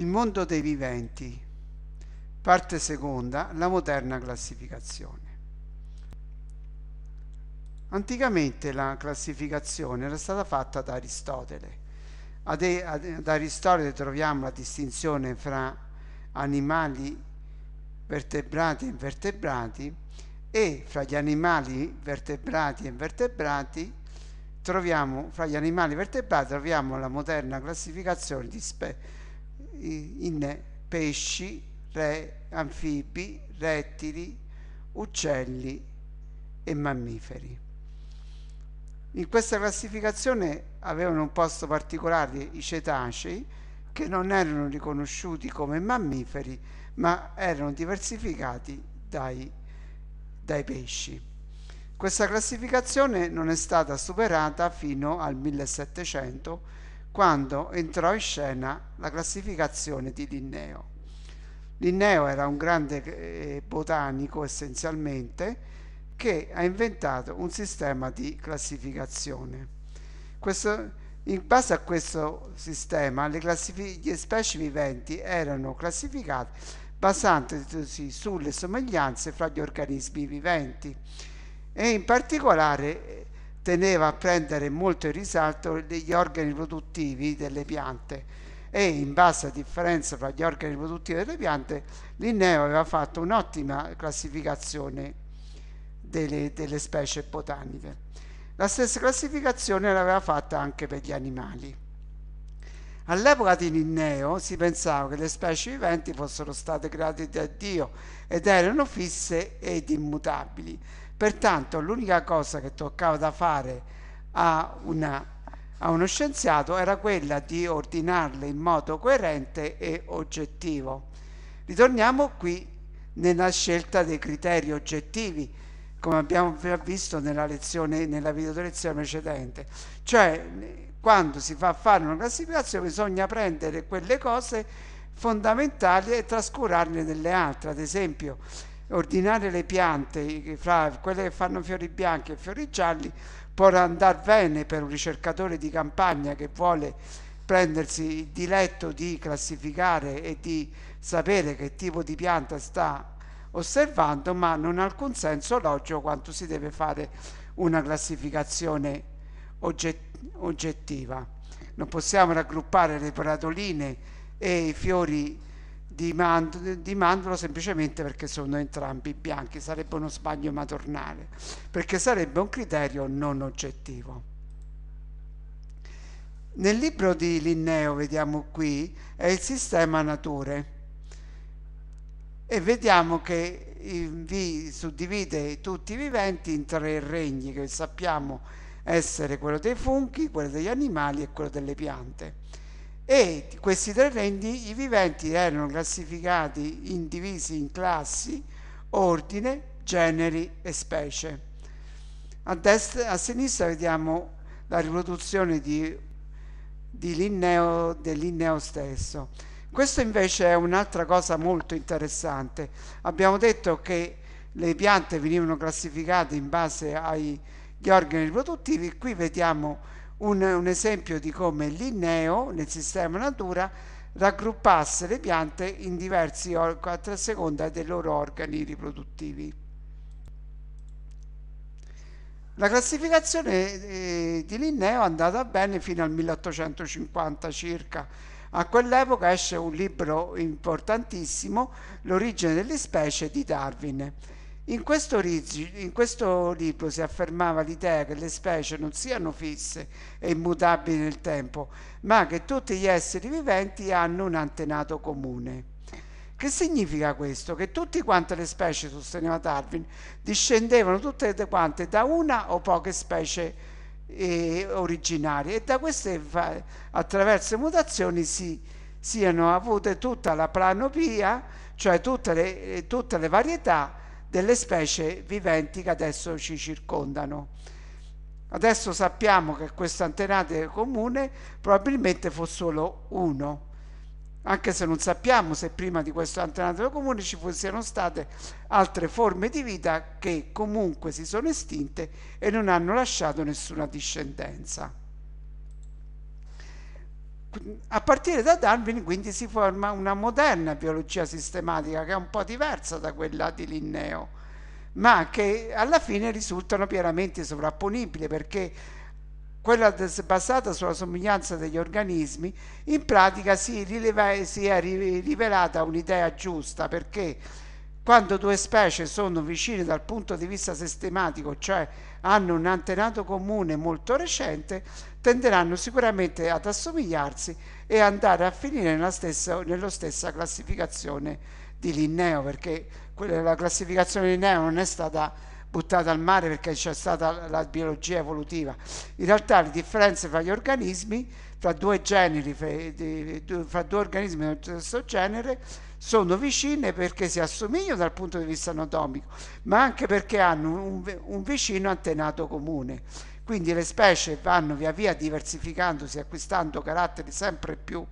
Il mondo dei viventi, parte seconda, la moderna classificazione. Anticamente la classificazione era stata fatta da Aristotele. Ad, ad Aristotele troviamo la distinzione fra animali vertebrati e invertebrati e fra gli animali vertebrati e invertebrati troviamo, fra gli animali vertebrati troviamo la moderna classificazione di specie in pesci, re, anfibi, rettili, uccelli e mammiferi. In questa classificazione avevano un posto particolare i cetacei, che non erano riconosciuti come mammiferi, ma erano diversificati dai, dai pesci. Questa classificazione non è stata superata fino al 1700 quando entrò in scena la classificazione di Linneo. Linneo era un grande eh, botanico essenzialmente che ha inventato un sistema di classificazione. Questo, in base a questo sistema le specie viventi erano classificate basandosi sulle somiglianze fra gli organismi viventi e in particolare teneva a prendere molto in risalto gli organi produttivi delle piante e in base a differenza tra gli organi produttivi delle piante Linneo aveva fatto un'ottima classificazione delle, delle specie botaniche. La stessa classificazione l'aveva fatta anche per gli animali. All'epoca di Linneo si pensava che le specie viventi fossero state create da Dio ed erano fisse ed immutabili Pertanto l'unica cosa che toccava da fare a, una, a, uno scienziato era quella di ordinarle in modo coerente e oggettivo. Ritorniamo qui nella scelta dei criteri oggettivi, come abbiamo già visto nella, lezione, nella videolezione precedente. Cioè, quando si fa fare una classificazione bisogna prendere quelle cose fondamentali e trascurarne delle altre. Ad esempio, ordinare le piante, fra quelle che fanno fiori bianchi e fiori gialli, può andare bene per un ricercatore di campagna che vuole prendersi il diletto di classificare e di sapere che tipo di pianta sta osservando, ma non ha alcun senso logico quanto si deve fare una classificazione oggettiva. Non possiamo raggruppare le pratoline e i fiori di, mand- di mandorlo semplicemente perché sono entrambi bianchi, sarebbe uno sbaglio madornale, perché sarebbe un criterio non oggettivo. Nel libro di Linneo, vediamo qui, è il sistema nature e vediamo che vi suddivide tutti i viventi in tre regni che sappiamo essere quello dei funghi, quello degli animali e quello delle piante e questi tre regni i viventi erano classificati in divisi in classi, ordine, generi e specie. A, destra, a sinistra vediamo la riproduzione di, di Linneo, del stesso. Questo invece è un'altra cosa molto interessante. Abbiamo detto che le piante venivano classificate in base agli organi riproduttivi, qui vediamo un, un esempio di come Linneo nel sistema natura raggruppasse le piante in diversi organi a seconda dei loro organi riproduttivi. La classificazione eh, di Linneo è andata bene fino al 1850 circa. A quell'epoca esce un libro importantissimo, L'origine delle specie di Darwin. In questo, in questo, libro si affermava l'idea che le specie non siano fisse e immutabili nel tempo, ma che tutti gli esseri viventi hanno un antenato comune. Che significa questo? Che tutte quante le specie, sosteneva Darwin, discendevano tutte quante da una o poche specie eh, originarie e da queste attraverso mutazioni si siano avute tutta la planopia, cioè tutte le, tutte le varietà delle specie viventi che adesso ci circondano. Adesso sappiamo che questo antenato comune probabilmente fu solo uno, anche se non sappiamo se prima di questo antenato comune ci fossero state altre forme di vita che comunque si sono estinte e non hanno lasciato nessuna discendenza. A partire da Darwin quindi si forma una moderna biologia sistematica che è un po' diversa da quella di Linneo, ma che alla fine risultano pienamente sovrapponibili perché quella basata sulla somiglianza degli organismi in pratica si, rileva, si è rivelata un'idea giusta perché quando due specie sono vicine dal punto di vista sistematico, cioè hanno un antenato comune molto recente, tenderanno sicuramente ad assomigliarsi e andare a finire nella stessa, nella stessa classificazione di Linneo, perché la classificazione di Linneo non è stata buttata al mare perché c'è stata la biologia evolutiva. In realtà le differenze fra gli organismi fra due generi, fra due organismi dello stesso genere, sono vicine perché si assomigliano dal punto di vista anatomico, ma anche perché hanno un, un vicino antenato comune. Quindi le specie vanno via via diversificandosi, acquistando caratteri sempre più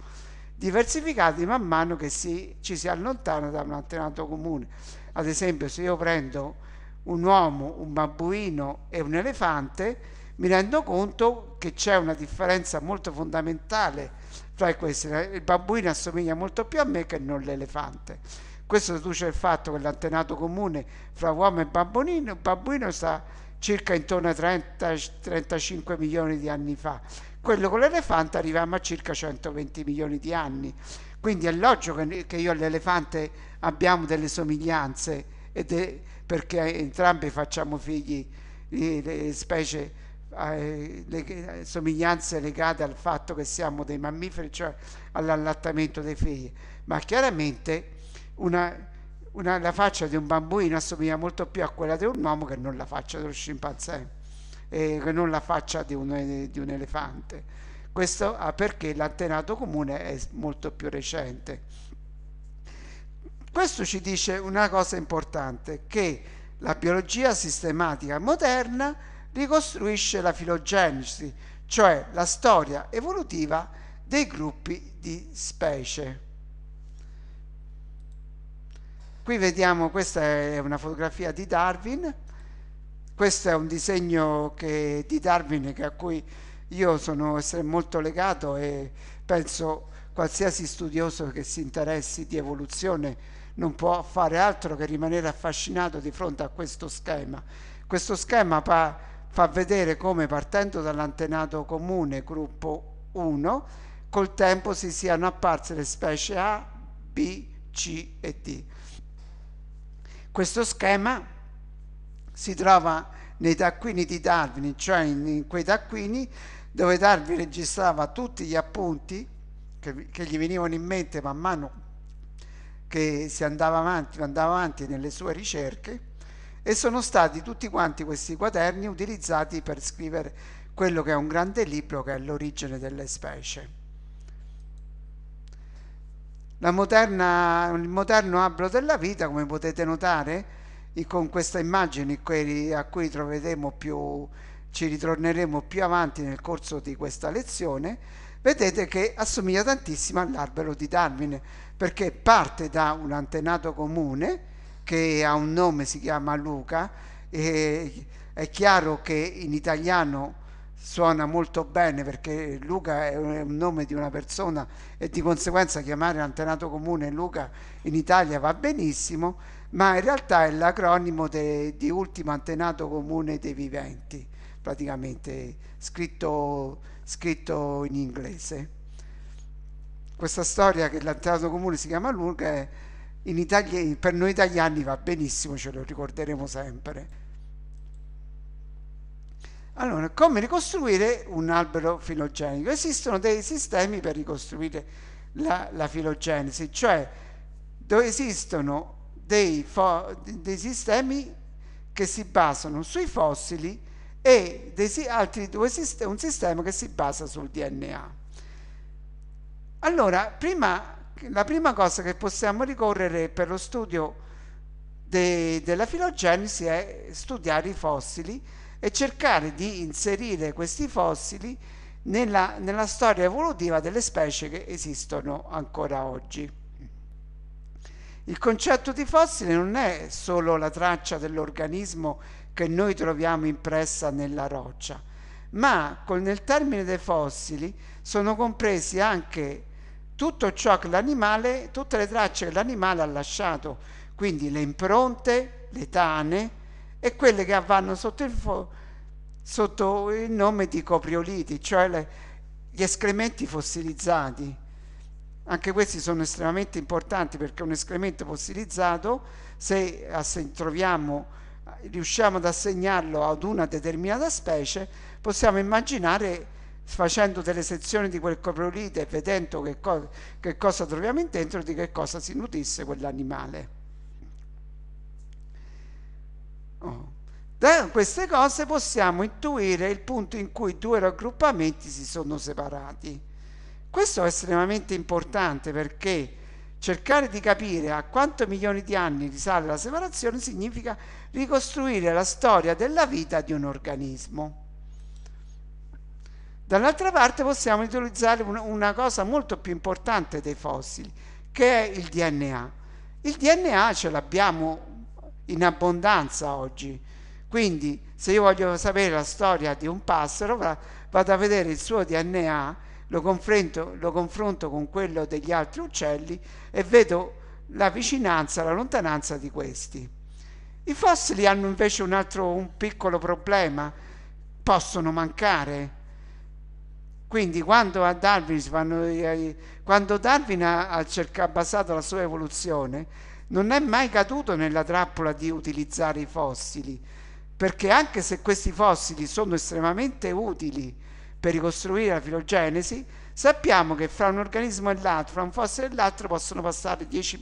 diversificati man mano che si, ci si allontana da un antenato comune. Ad esempio, se io prendo un uomo, un babbuino e un elefante, mi rendo conto che c'è una differenza molto fondamentale fra questi. Il babbuino assomiglia molto più a me che non l'elefante. Questo deduce il fatto che l'antenato comune fra uomo e bambonino, babbuino sta circa intorno ai 30-35 milioni di anni fa. Quello con l'elefante arriviamo a circa 120 milioni di anni. Quindi è logico che io e l'elefante abbiamo delle somiglianze perché entrambi facciamo figli di eh, specie eh, le, eh, somiglianze legate al fatto che siamo dei mammiferi, cioè all'allattamento dei figli, ma chiaramente una, una, la faccia di un bambino assomiglia molto più a quella di un uomo che non la faccia dello scimpanzé, eh, che non la faccia di un, eh, di un elefante. Questo perché l'antenato comune è molto più recente. Questo ci dice una cosa importante, che la biologia sistematica moderna ricostruisce la filogenesi, cioè la storia evolutiva dei gruppi di specie. Qui vediamo, questa è una fotografia di Darwin, questo è un disegno che, di Darwin che a cui io sono molto legato e penso qualsiasi studioso che si interessi di evoluzione non può fare altro che rimanere affascinato di fronte a questo schema. Questo schema pa- fa vedere come partendo dall'antenato comune gruppo 1 col tempo si siano apparse le specie A, B, C e D. Questo schema si trova nei taccuini di Darwin, cioè in, in quei taccuini dove Darwin registrava tutti gli appunti che, che, gli venivano in mente man mano che si andava avanti, andava avanti nelle sue ricerche e sono stati tutti quanti questi quaderni utilizzati per scrivere quello che è un grande libro che è l'origine delle specie. Moderna, il moderno albero della vita, come potete notare, con questa immagine a cui più, ci ritorneremo più avanti nel corso di questa lezione, vedete che assomiglia tantissimo all'albero di Darwin, perché parte da un antenato comune, che ha un nome, si chiama Luca, e è chiaro che in italiano suona molto bene perché Luca è un nome di una persona e di conseguenza chiamare l'antenato comune Luca in Italia va benissimo, ma in realtà è l'acronimo di ultimo antenato comune dei viventi, praticamente scritto, scritto in inglese. Questa storia che l'antenato comune si chiama Luca è Italia, per noi italiani va benissimo, ce lo ricorderemo sempre. Allora, come ricostruire un albero filogenico? Esistono dei sistemi per ricostruire la, la filogenesi, cioè dove esistono dei, dei, sistemi che si basano sui fossili e dei, altri due sistemi, un sistema che si basa sul DNA. Allora, prima la prima cosa che possiamo ricorrere per lo studio de, della filogenesi è studiare i fossili e cercare di inserire questi fossili nella, nella storia evolutiva delle specie che esistono ancora oggi. Il concetto di fossile non è solo la traccia dell'organismo che noi troviamo impressa nella roccia, ma con, nel termine dei fossili sono compresi anche tutto ciò che l'animale, tutte le tracce che l'animale ha lasciato, quindi le impronte, le tane e quelle che vanno sotto il, fo- sotto il nome di coprioliti, cioè le, gli escrementi fossilizzati. Anche questi sono estremamente importanti perché un escremento fossilizzato, se ass- troviamo, riusciamo ad assegnarlo ad una determinata specie, possiamo immaginare facendo delle sezioni di quel coprolite e vedendo che, co che cosa troviamo dentro, di che cosa si nutrisse quell'animale. Oh. Da queste cose possiamo intuire il punto in cui due raggruppamenti si sono separati. Questo è estremamente importante perché cercare di capire a quanto milioni di anni risale la separazione significa ricostruire la storia della vita di un organismo. Dall'altra parte possiamo utilizzare una, cosa molto più importante dei fossili, che è il DNA. Il DNA ce l'abbiamo in abbondanza oggi, quindi se io voglio sapere la storia di un passero vado a vedere il suo DNA, lo confronto, lo confronto con quello degli altri uccelli e vedo la vicinanza, la lontananza di questi. I fossili hanno invece un altro un piccolo problema, possono mancare quindi quando, Darwin, eh, quando Darwin, ha, ha cercato, basato la sua evoluzione, non è mai caduto nella trappola di utilizzare i fossili, perché anche se questi fossili sono estremamente utili per ricostruire la filogenesi, sappiamo che fra un organismo e l'altro, fra un fossile e l'altro possono passare dieci,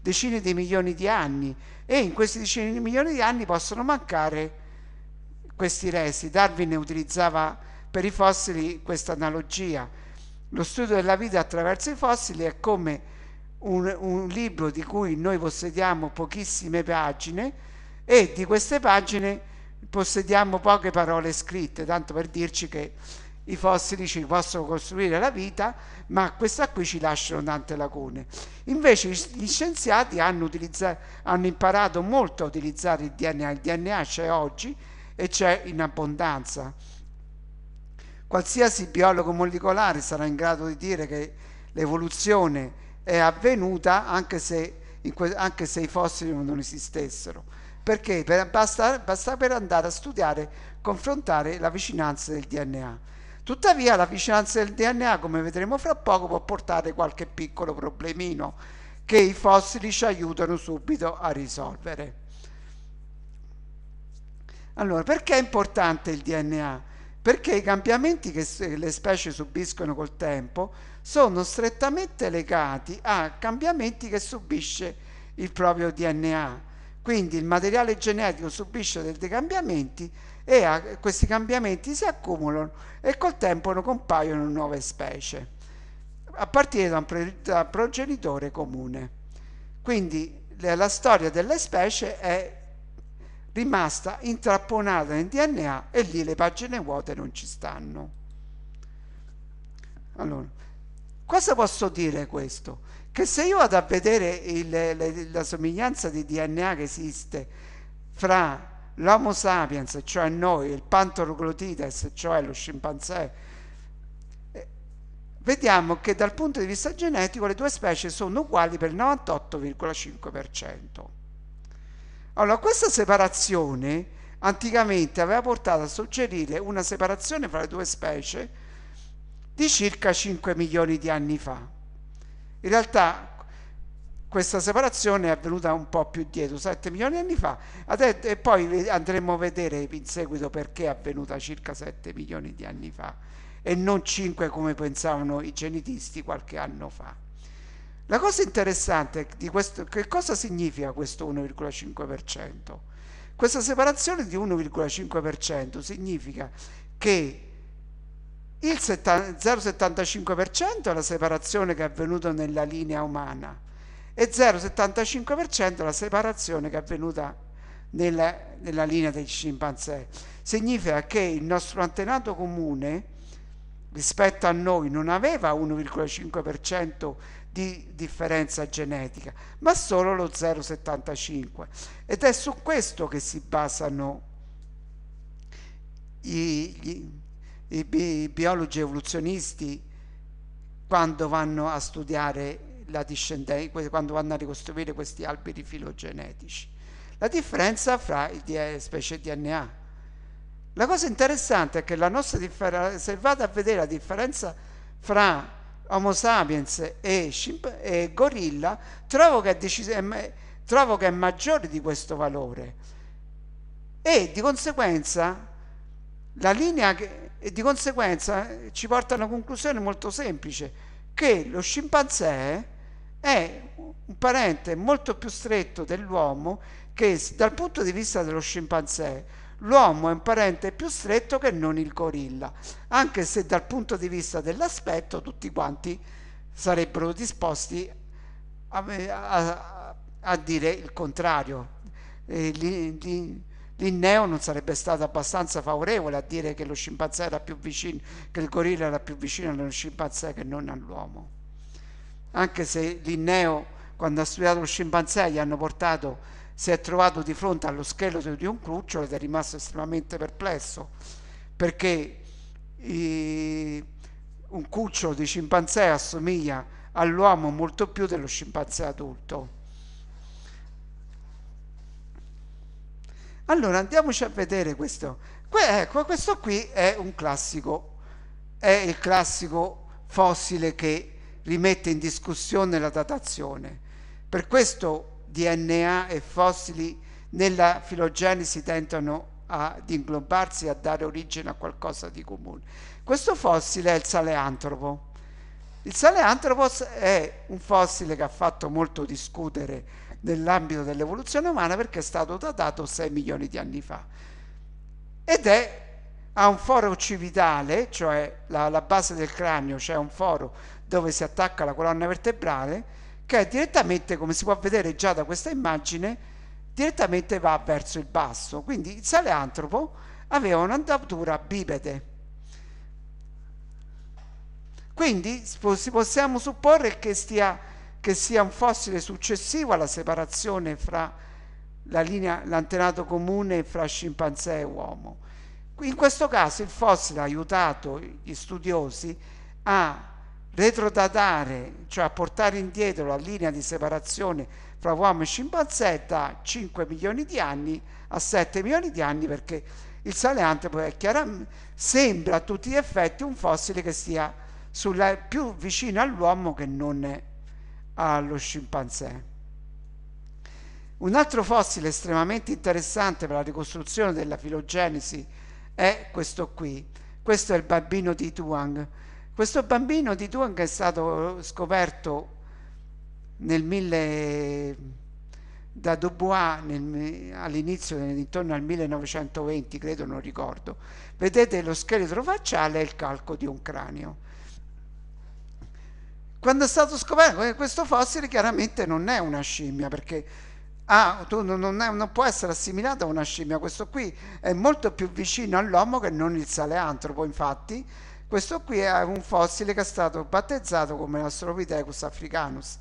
decine di milioni di anni e in questi decine di milioni di anni possono mancare questi resti. Darwin ne utilizzava per i fossili questa analogia. Lo studio della vita attraverso i fossili è come un, un libro di cui noi possediamo pochissime pagine e di queste pagine possediamo poche parole scritte, tanto per dirci che i fossili ci possono costruire la vita, ma questa qui ci lasciano tante lacune. Invece gli scienziati hanno, hanno imparato molto a utilizzare il DNA, il DNA c'è oggi e c'è in abbondanza. Qualsiasi biologo molecolare sarà in grado di dire che l'evoluzione è avvenuta anche se, anche se i fossili non esistessero, perché per, basta, basta per andare a studiare, confrontare la vicinanza del DNA. Tuttavia la vicinanza del DNA, come vedremo fra poco, può portare qualche piccolo problemino che i fossili ci aiutano subito a risolvere. Allora, perché è importante il DNA? perché i cambiamenti che le specie subiscono col tempo sono strettamente legati a cambiamenti che subisce il proprio DNA. Quindi il materiale genetico subisce dei cambiamenti e questi cambiamenti si accumulano e col tempo compaiono nuove specie, a partire da un, da un progenitore comune. Quindi la storia delle specie è rimasta intrapponata nel DNA e lì le pagine vuote non ci stanno. Allora, cosa posso dire questo? Che se io vado a vedere il, le, la somiglianza di DNA che esiste fra l'Homo sapiens, cioè noi, il Panthoroglotides, cioè lo scimpanzé, eh, vediamo che dal punto di vista genetico le due specie sono uguali per il 98,5%. Allora, questa separazione anticamente aveva portato a suggerire una separazione fra le due specie di circa 5 milioni di anni fa. In realtà questa separazione è avvenuta un po' più dietro, 7 milioni di anni fa, e poi andremo a vedere in seguito perché è avvenuta circa 7 milioni di anni fa e non 5 come pensavano i genetisti qualche anno fa. La cosa interessante di questo, che cosa significa questo 1,5%? Questa separazione di 1,5% significa che il 0,75% è la separazione che è avvenuta nella linea umana e 0,75% è la separazione che è avvenuta nella, nella linea dei scimpanzé. Significa che il nostro antenato comune rispetto a noi non aveva 1,5% di differenza genetica, ma solo lo 0,75 ed è su questo che si basano i, i, i biologi evoluzionisti quando vanno a studiare la discendenza, quando vanno a ricostruire questi alberi filogenetici. La differenza fra le specie DNA. La cosa interessante è che la nostra differenza, se vado a vedere la differenza fra Homo sapiens e, scimp- e gorilla, trovo che, è decis- è ma- trovo che è maggiore di questo valore. E di conseguenza la linea che, e di conseguenza eh, ci porta a una conclusione molto semplice, che lo scimpanzé è un parente molto più stretto dell'uomo che dal punto di vista dello scimpanzé l'uomo è un parente più stretto che non il gorilla, anche se dal punto di vista dell'aspetto tutti quanti sarebbero disposti a, eh, a, a dire il contrario. Linneo non sarebbe stato abbastanza favorevole a dire che lo scimpanzé era più vicino, che il gorilla era più vicino allo scimpanzé che non all'uomo. Anche se Linneo, quando ha studiato lo scimpanzé, gli hanno portato si è trovato di fronte allo scheletro di un cucciolo ed è rimasto estremamente perplesso perché i, un cucciolo di scimpanzé assomiglia all'uomo molto più dello scimpanzé adulto. Allora andiamoci a vedere questo. Que ecco, questo qui è un classico, è il classico fossile che rimette in discussione la datazione. Per questo DNA e fossili nella filogenesi tentano ad inglobarsi e a dare origine a qualcosa di comune. Questo fossile è il saleantropo. Il saleantropos è un fossile che ha fatto molto discutere nell'ambito dell'evoluzione umana perché è stato datato 6 milioni di anni fa ed è ha un foro occipitale, cioè la, la base del cranio, c'è cioè un foro dove si attacca la colonna vertebrale che direttamente, come si può vedere già da questa immagine, direttamente va verso il basso. Quindi il saleantropo aveva un'andatura bipede. Quindi possiamo supporre che, stia, che, sia un fossile successivo alla separazione fra la linea, l'antenato comune fra scimpanzé e uomo. In questo caso il fossile ha aiutato gli studiosi a retrodatare, cioè portare indietro la linea di separazione fra uomo e scimpanzé da 5 milioni di anni a 7 milioni di anni perché il saleantropo sembra a tutti gli effetti un fossile che sia sulla, più vicino all'uomo che non allo scimpanzé. Un altro fossile estremamente interessante per la ricostruzione della filogenesi è questo qui. Questo è il bambino di Tuang questo bambino di Duang è stato scoperto nel mille, da Dubois nel, all'inizio, intorno al 1920, credo, non ricordo. Vedete lo scheletro facciale e il calco di un cranio. Quando è stato scoperto eh, questo fossile, chiaramente non è una scimmia, perché ah, non, è, non, può essere assimilato a una scimmia. Questo qui è molto più vicino all'uomo che non il saleantropo, infatti, questo qui è un fossile che è stato battezzato come Australopithecus africanus.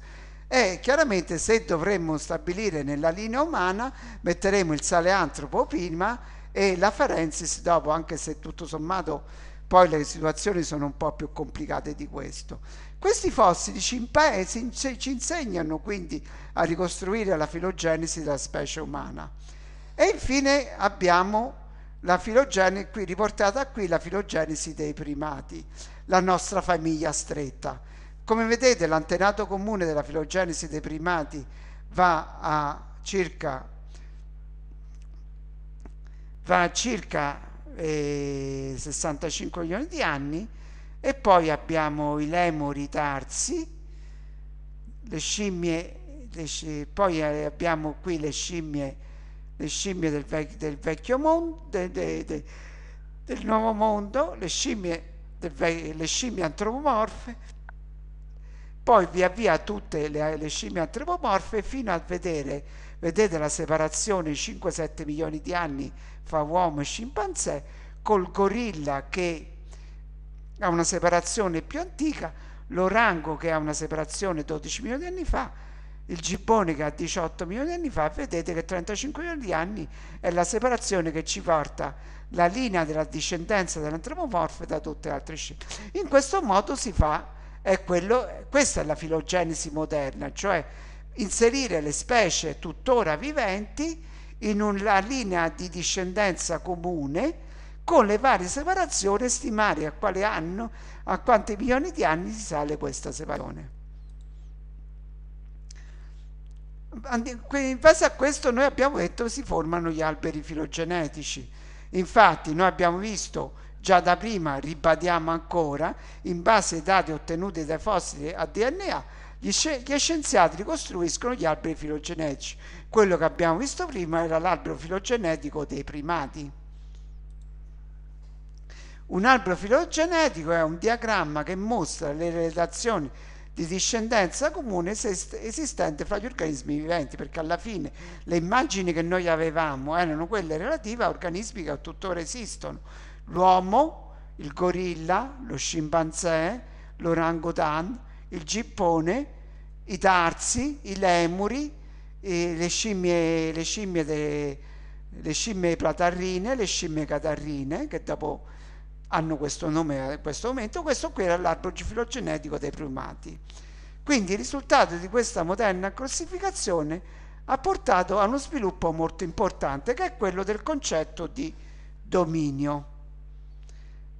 E chiaramente se dovremmo stabilire nella linea umana, metteremo il saleantropo prima e la farensis dopo, anche se tutto sommato poi le situazioni sono un po' più complicate di questo. Questi fossili ci, ci insegnano quindi a ricostruire la filogenesi della specie umana. E infine abbiamo la filogenesi, qui riportata qui la filogenesi dei primati, la nostra famiglia stretta. Come vedete l'antenato comune della filogenesi dei primati va a circa, va a circa eh, 65 milioni di anni e poi abbiamo i lemuri i tarsi, le scimmie, le sci poi eh, abbiamo qui le scimmie le scimmie del, vec- del vecchio mondo, de- de- de- del nuovo mondo, le scimmie, ve- le scimmie, antropomorfe, poi via via tutte le, le scimmie antropomorfe fino a vedere, vedete la separazione 5-7 milioni di anni fra uomo e scimpanzé, col gorilla che ha una separazione più antica, l'orango che ha una separazione 12 milioni di anni fa, il gippone che ha 18 milioni di anni fa, vedete che 35 milioni di anni è la separazione che ci porta la linea della discendenza dell'antropomorfo da tutte le altre scie. In questo modo si fa, è quello, questa è la filogenesi moderna, cioè inserire le specie tuttora viventi in una linea di discendenza comune con le varie separazioni e stimare a, quale anno, a quanti milioni di anni si sale questa separazione. in base a questo noi abbiamo detto che si formano gli alberi filogenetici. Infatti noi abbiamo visto già da prima, ribadiamo ancora, in base ai dati ottenuti dai fossili a DNA, gli, scienziati ricostruiscono gli alberi filogenetici. Quello che abbiamo visto prima era l'albero filogenetico dei primati. Un albero filogenetico è un diagramma che mostra le relazioni di discendenza comune esistente fra gli organismi viventi, perché alla fine le immagini che noi avevamo erano quelle relative a organismi che tuttora esistono, l'uomo, il gorilla, lo scimpanzé, l'orangutan, il gippone, i tarsi, i lemuri, le scimmie, le scimmie, de, le scimmie platarrine, le scimmie catarrine, che dopo hanno questo nome in questo momento, questo qui era l'albero filogenetico dei primati. Quindi il risultato di questa moderna classificazione ha portato a uno sviluppo molto importante che è quello del concetto di dominio.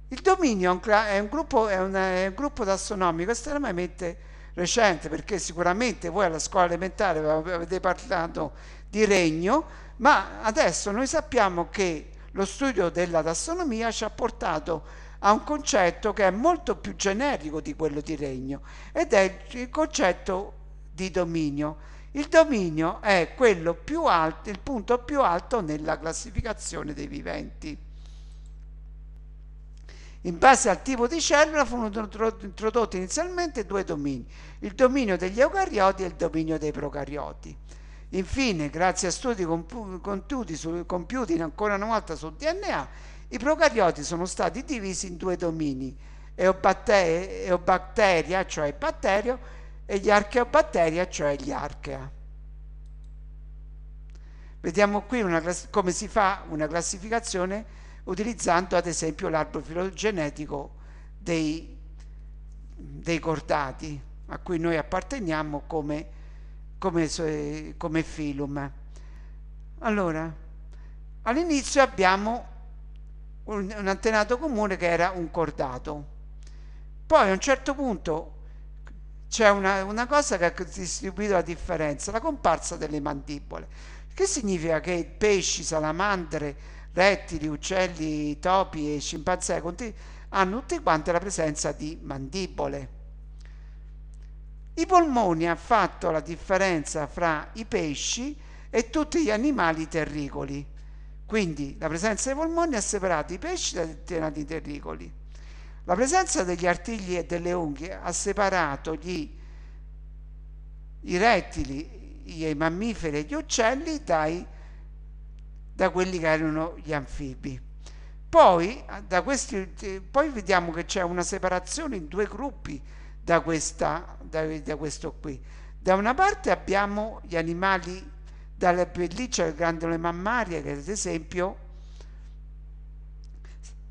Il dominio è un, gruppo, è, una, è un gruppo tassonomico estremamente recente perché sicuramente voi alla scuola elementare avete parlato di regno, ma adesso noi sappiamo che lo studio della tassonomia ci ha portato a un concetto che è molto più generico di quello di regno ed è il concetto di dominio. Il dominio è alto, il punto più alto nella classificazione dei viventi. In base al tipo di cellula furono introdotti inizialmente due domini, il dominio degli eucarioti e il dominio dei procarioti. Infine, grazie a studi compiuti, ancora una volta sul DNA, i procarioti sono stati divisi in due domini, eobatteria, cioè il batterio, e gli archeobatteria, cioè gli archea. Vediamo qui come si fa una classificazione utilizzando ad esempio l'albero filogenetico dei, dei cordati a cui noi apparteniamo come come, come film. Allora, all'inizio abbiamo un, un antenato comune che era un cordato. Poi a un certo punto c'è una, una, cosa che ha distribuito la differenza, la comparsa delle mandibole, che significa che pesci, salamandre, rettili, uccelli, topi e scimpanzé hanno tutti quanti la presenza di mandibole. I polmoni hanno fatto la differenza fra i pesci e tutti gli animali terricoli. Quindi la presenza dei polmoni ha separato i pesci dagli animali terricoli. La presenza degli artigli e delle unghie ha separato gli, i rettili, i mammiferi e gli uccelli dai, da quelli che erano gli anfibi. Poi, questi, poi vediamo che c'è una separazione in due gruppi da, questa, da, da questo qui. Da una parte abbiamo gli animali dalle pellicce glandole mammarie che ad esempio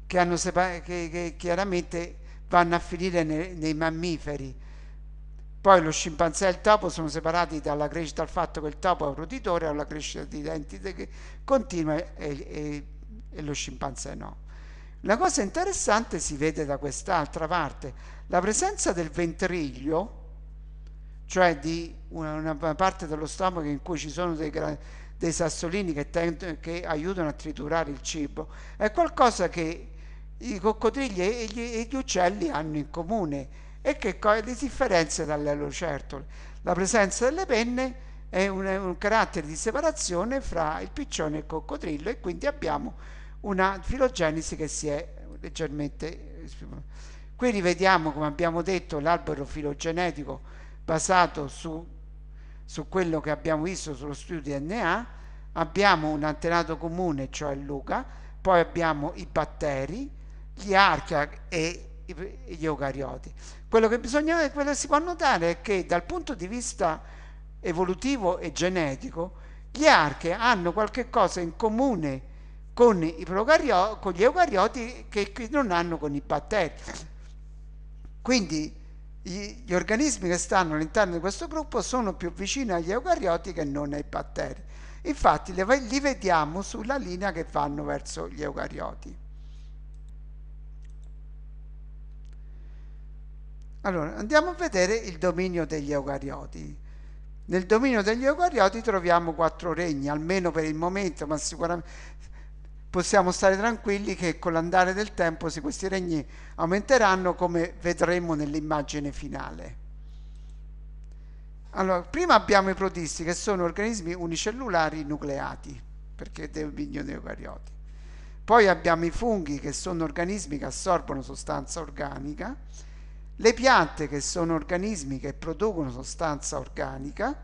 che, hanno che, che chiaramente vanno a finire nei, nei, mammiferi poi lo scimpanzé e il topo sono separati dalla crescita dal fatto che il topo è un roditore alla crescita di denti che continua e, e, e lo scimpanzé no la cosa interessante si vede da quest'altra parte la presenza del ventriglio, cioè di una, una parte dello stomaco in cui ci sono dei, dei sassolini che, tend- che, aiutano a triturare il cibo, è qualcosa che i coccodrilli e gli, e gli uccelli hanno in comune e che co- le differenze dalle lucertole. La presenza delle penne è un, un, carattere di separazione fra il piccione e il coccodrillo e quindi abbiamo una filogenesi che si è leggermente Qui rivediamo, come abbiamo detto, l'albero filogenetico basato su, su quello che abbiamo visto sullo studio DNA, abbiamo un antenato comune, cioè Luca, poi abbiamo i batteri, gli archi e gli eucarioti. Quello che bisogna, quello che si può notare è che dal punto di vista evolutivo e genetico, gli archi hanno qualche cosa in comune con, con gli eucarioti che non hanno con i batteri quindi gli organismi che stanno all'interno di questo gruppo sono più vicini agli eucarioti che non ai batteri. Infatti li vediamo sulla linea che vanno verso gli eucarioti. Allora, andiamo a vedere il dominio degli eucarioti. Nel dominio degli eucarioti troviamo quattro regni, almeno per il momento, ma sicuramente possiamo stare tranquilli che con l'andare del tempo se questi regni aumenteranno come vedremo nell'immagine finale. Allora, prima abbiamo i protisti che sono organismi unicellulari nucleati, perché debbiglioni eucarioti. Poi abbiamo i funghi che sono organismi che assorbono sostanza organica, le piante che sono organismi che producono sostanza organica,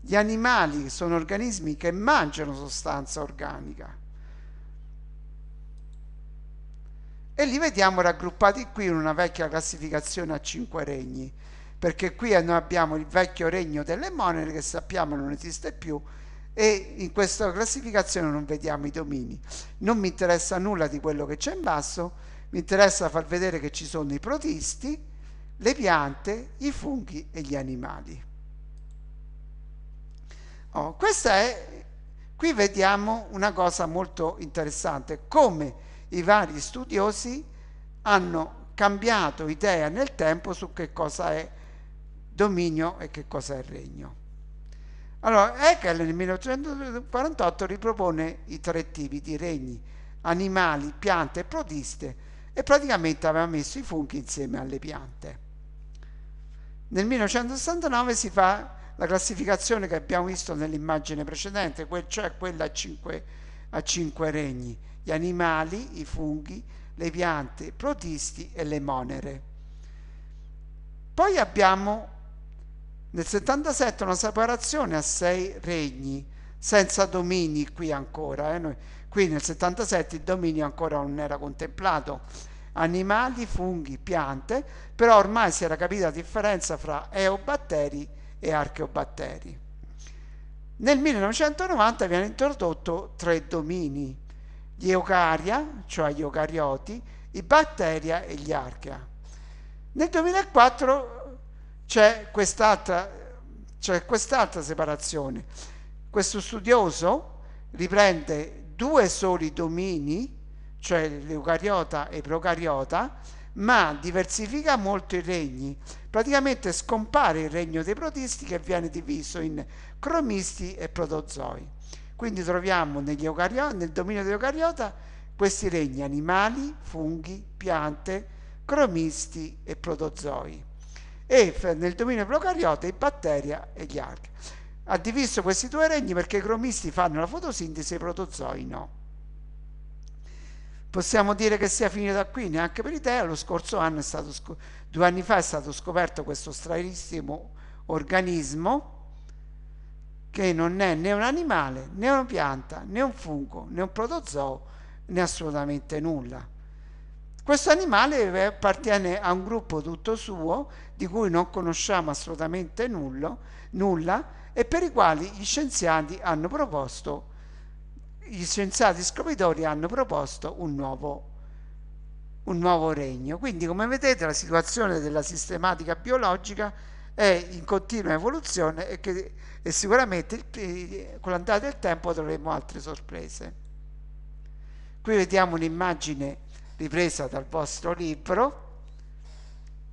gli animali che sono organismi che mangiano sostanza organica e li vediamo raggruppati qui in una vecchia classificazione a cinque regni, perché qui noi abbiamo il vecchio regno delle monere che sappiamo non esiste più e in questa classificazione non vediamo i domini. Non mi interessa nulla di quello che c'è in basso, mi interessa far vedere che ci sono i protisti, le piante, i funghi e gli animali. Oh, questa è, qui vediamo una cosa molto interessante, come i vari studiosi hanno cambiato idea nel tempo su che cosa è dominio e che cosa è regno. Allora, Hegel nel 1948 ripropone i tre tipi di regni, animali, piante e protiste, e praticamente aveva messo i funghi insieme alle piante. Nel 1969 si fa la classificazione che abbiamo visto nell'immagine precedente, cioè quella a cinque, a cinque regni gli animali, i funghi, le piante, i protisti e le monere. Poi abbiamo nel 77 una separazione a sei regni, senza domini qui ancora. Eh? qui nel 77 il dominio ancora non era contemplato. Animali, funghi, piante, però ormai si era capita la differenza fra eobatteri e archeobatteri. Nel 1990 viene introdotto tre domini, gli eucaria, cioè gli eucarioti, i batteria e gli archea. Nel 2004 c'è quest'altra, c'è quest'altra separazione. Questo studioso riprende due soli domini, cioè l'eucariota e il procariota, ma diversifica molto i regni. Praticamente scompare il regno dei protisti che viene diviso in cromisti e protozoi. Quindi troviamo nel dominio degli eucariota questi regni animali, funghi, piante, cromisti e protozoi. E nel dominio degli eucariota i batteri e gli archi. Ha diviso questi due regni perché i cromisti fanno la fotosintesi e i protozoi no. Possiamo dire che sia finito da qui, neanche per idea, lo scorso anno, due anni fa è stato scoperto questo stranissimo organismo, che non è né un animale, né una pianta, né un fungo, né un protozoo, né assolutamente nulla. Questo animale appartiene a un gruppo tutto suo di cui non conosciamo assolutamente nullo, nulla e per i quali gli scienziati hanno proposto, gli scienziati scopritori hanno proposto un nuovo, un nuovo regno. Quindi come vedete la situazione della sistematica biologica è in continua evoluzione e, che, e sicuramente con l'andata del tempo avremo altre sorprese. Qui vediamo un'immagine ripresa dal vostro libro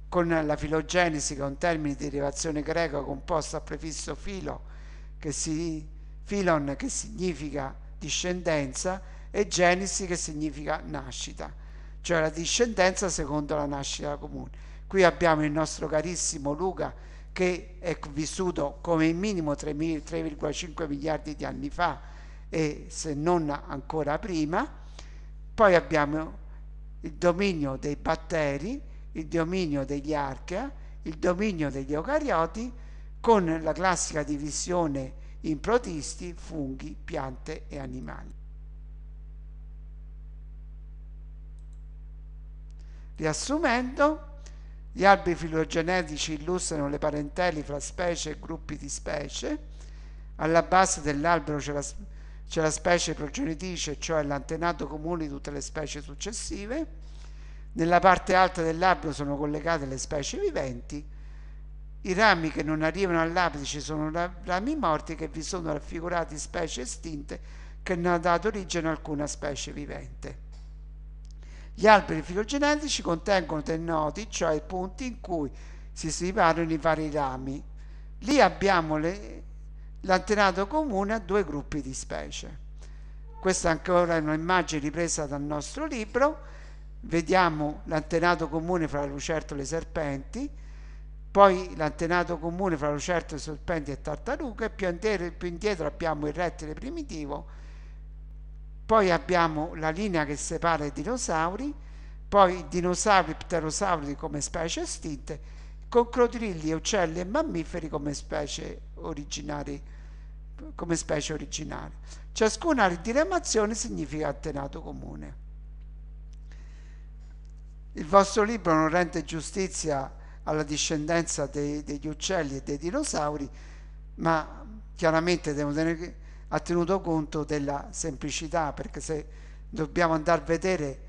con la filogenesi che è un termine di derivazione greca composto a prefisso filo che si, filon che significa discendenza e genesi che significa nascita cioè la discendenza secondo la nascita comune qui abbiamo il nostro carissimo Luca che è vissuto come minimo 3,5 miliardi di anni fa e se non ancora prima. Poi abbiamo il dominio dei batteri, il dominio degli archea, il dominio degli eucarioti con la classica divisione in protisti, funghi, piante e animali. Riassumendo, gli alberi filogenetici illustrano le parentele fra specie e gruppi di specie. Alla base dell'albero c'è la, c'è la specie progenitrice, cioè l'antenato comune di tutte le specie successive. Nella parte alta dell'albero sono collegate le specie viventi. I rami che non arrivano all'apice sono rami morti che vi sono raffigurati specie estinte che non hanno dato origine a alcuna specie vivente. Gli alberi filogenetici contengono dei nodi, cioè punti in cui si separano i vari rami. Lì abbiamo le, l'antenato comune a due gruppi di specie. Questa ancora è un'immagine ripresa dal nostro libro. Vediamo l'antenato comune fra lucertole e serpenti, poi l'antenato comune fra lucertole, serpenti e tartaruga e più indietro, più indietro abbiamo il rettile primitivo poi abbiamo la linea che separa i dinosauri, poi dinosauri e pterosauri come specie estinte, con crocodilli, uccelli e mammiferi come specie originari. Come specie originari. Ciascuna diramazione significa antenato comune. Il vostro libro non rende giustizia alla discendenza dei, degli uccelli e dei dinosauri, ma chiaramente devo tenere ha tenuto conto della semplicità, perché se dobbiamo andare a vedere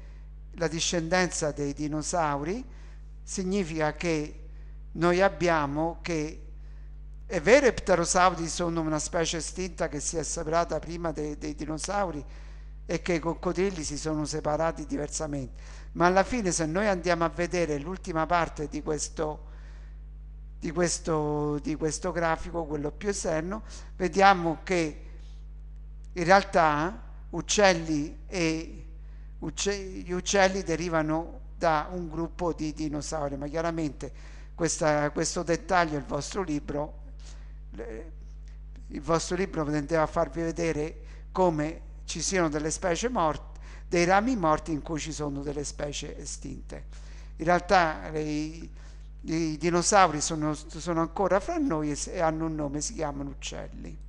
la discendenza dei dinosauri, significa che noi abbiamo che è vero che i pterosauri sono una specie estinta che si è separata prima dei, dei dinosauri e che i coccodrilli si sono separati diversamente, ma alla fine se noi andiamo a vedere l'ultima parte di questo, di questo, di questo grafico, quello più esterno, vediamo che in realtà uccelli e uccelli, gli uccelli derivano da un gruppo di dinosauri, ma chiaramente questa, questo dettaglio il vostro libro il vostro libro tendeva a farvi vedere come ci siano delle specie morte, dei rami morti in cui ci sono delle specie estinte. In realtà i, i dinosauri sono, sono ancora fra noi e hanno un nome, si chiamano uccelli.